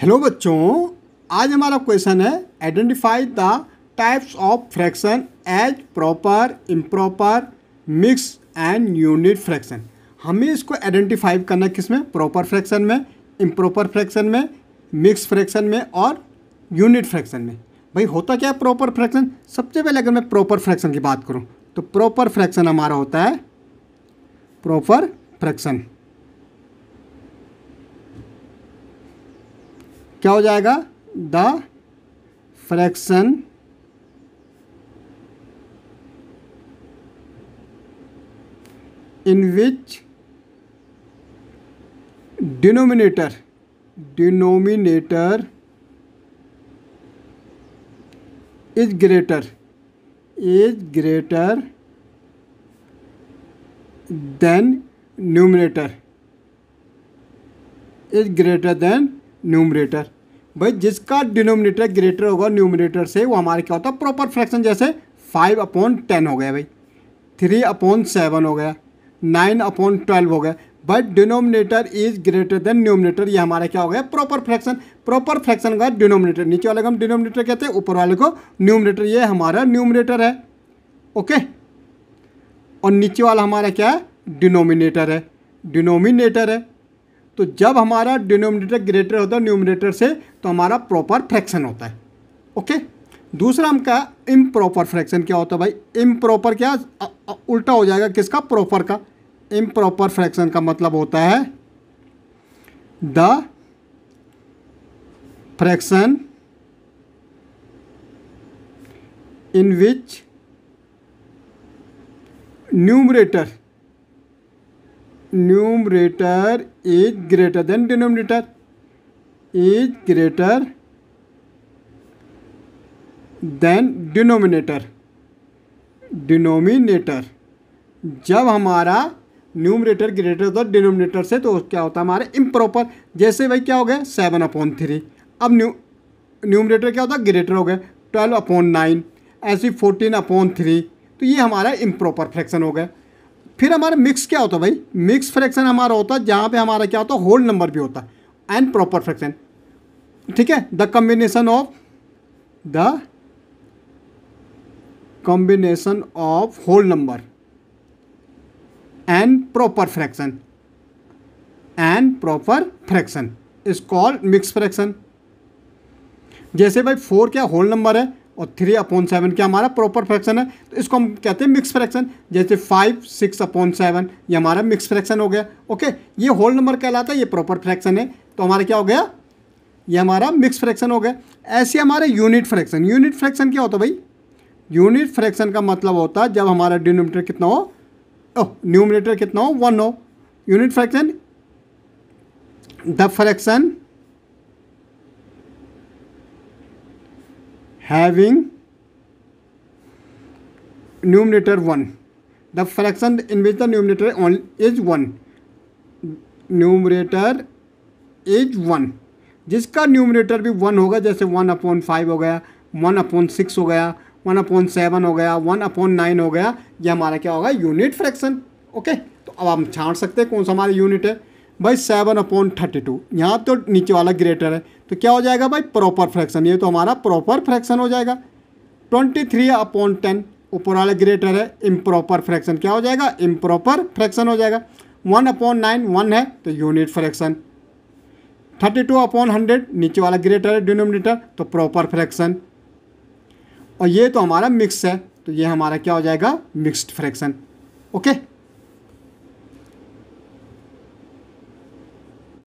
hello बच्चों आज हमारा क्वेश्चन है identify the types of fraction as proper improper mix and unit fraction हमें इसको आइडेंटिफाई करना किस में प्रॉपर फ्रैक्शन में इम्प्रॉपर फ्रैक्शन में मिक्स फ्रैक्शन में और यूनिट फ्रैक्शन में भाई होता क्या है प्रॉपर फ्रैक्शन सबसे पहले अगर मैं प्रॉपर फ्रैक्शन की बात करूँ तो प्रॉपर फ्रैक्शन हमारा होता है प्रॉपर फ्रैक्शन क्या हो जाएगा the fraction in which denominator denominator is greater is greater than numerator is greater than numerator भाई जिसका डिनोमिनेटर ग्रेटर होगा न्यूमरेटर से वो हमारे क्या होता है प्रॉपर फ्रैक्शन जैसे फाइव अपॉन टेन हो गया भाई थ्री अपॉन सेवन हो गया नाइन अपॉन ट्वेल्व हो गया but denominator is greater than numerator ये हमारा क्या हो गया प्रॉपर फ्रैक्शन प्रॉपर फ्रैक्शन का डिनोमिनेटर नीचे वाले को हम डिनोमिनेटर कहते हैं ऊपर वाले को न्यूमिनेटर ये हमारा न्यूमिनेटर है ओके और नीचे वाला हमारा क्या है डिनोमिनेटर है डिनोमिनेटर है तो जब हमारा डिनोमिनेटर ग्रेटर होता है न्यूमिनेटर से तो हमारा प्रॉपर फ्रैक्शन होता है ओके दूसरा हम का इम प्रॉपर फ्रैक्शन क्या होता है भाई इम प्रॉपर क्या आ, आ, उल्टा हो जाएगा किसका प्रॉपर का इम प्रॉपर फ्रैक्शन का मतलब होता है the fraction in which numerator numerator is greater than denominator is greater than denominator denominator जब हमारा न्यूमरेटर ग्रेटर होता है डिनोमिनेटर से तो क्या होता है हमारा इम्प्रॉपर जैसे भाई क्या हो गया सेवन अपॉन थ्री अब न्यू न्यूमरेटर क्या होता है ग्रेटर हो गया ट्वेल्व अपॉन नाइन ऐसी फोर्टीन अपॉन थ्री तो ये हमारा इम्प्रॉपर फ्रैक्शन हो गया फिर हमारा मिक्स क्या होता है भाई मिक्स फ्रैक्शन हमारा होता है जहाँ पे हमारा क्या होता है होल नंबर भी होता है एंड प्रॉपर फ्रैक्शन ठीक है the combination of the combination of whole number and proper fraction and proper fraction is called mix fraction जैसे भाई फोर क्या होल नंबर है और थ्री अपॉन सेवन क्या हमारा प्रॉपर फ्रैक्शन है तो इसको हम कहते हैं मिक्स फ्रैक्शन जैसे फाइव सिक्स अपॉन सेवन ये हमारा मिक्स फ्रैक्शन हो गया ओके ये होल नंबर कहलाता है ये प्रॉपर फ्रैक्शन है तो हमारा क्या हो गया ये हमारा मिक्स फ्रैक्शन हो गया ऐसे हमारे यूनिट फ्रैक्शन यूनिट फ्रैक्शन क्या होता है भाई यूनिट फ्रैक्शन का मतलब होता है जब हमारा डिनोमीटर कितना हो ओह न्यूमिनेटर कितना हो वन हो unit fraction the fraction having numerator one the fraction in which the numerator only is one numerator is one जिसका न्यूमिनेटर भी वन होगा जैसे वन अपॉन फाइव हो गया वन अपॉन सिक्स हो गया वन अपॉन सेवन हो गया वन अपॉन नाइन हो गया यह हमारा क्या होगा यूनिट फ्रैक्शन ओके तो अब हम छाँट सकते हैं कौन सा हमारा यूनिट है भाई सेवन अपॉन थर्टी टू यहाँ तो नीचे वाला ग्रेटर है तो क्या हो जाएगा भाई प्रॉपर फ्रैक्शन ये तो हमारा प्रॉपर फ्रैक्शन हो जाएगा ट्वेंटी थ्री अपॉन टेन ऊपर वाला ग्रेटर है इम्प्रॉपर फ्रैक्शन क्या हो जाएगा इम्प्रॉपर फ्रैक्शन हो जाएगा वन अपॉन नाइन वन है तो unit fraction thirty two upon hundred नीचे वाला ग्रेटर है डिनोमिनेटर तो प्रॉपर फ्रैक्शन और ये तो हमारा मिक्स है तो ये हमारा क्या हो जाएगा मिक्सड फ्रैक्शन ओके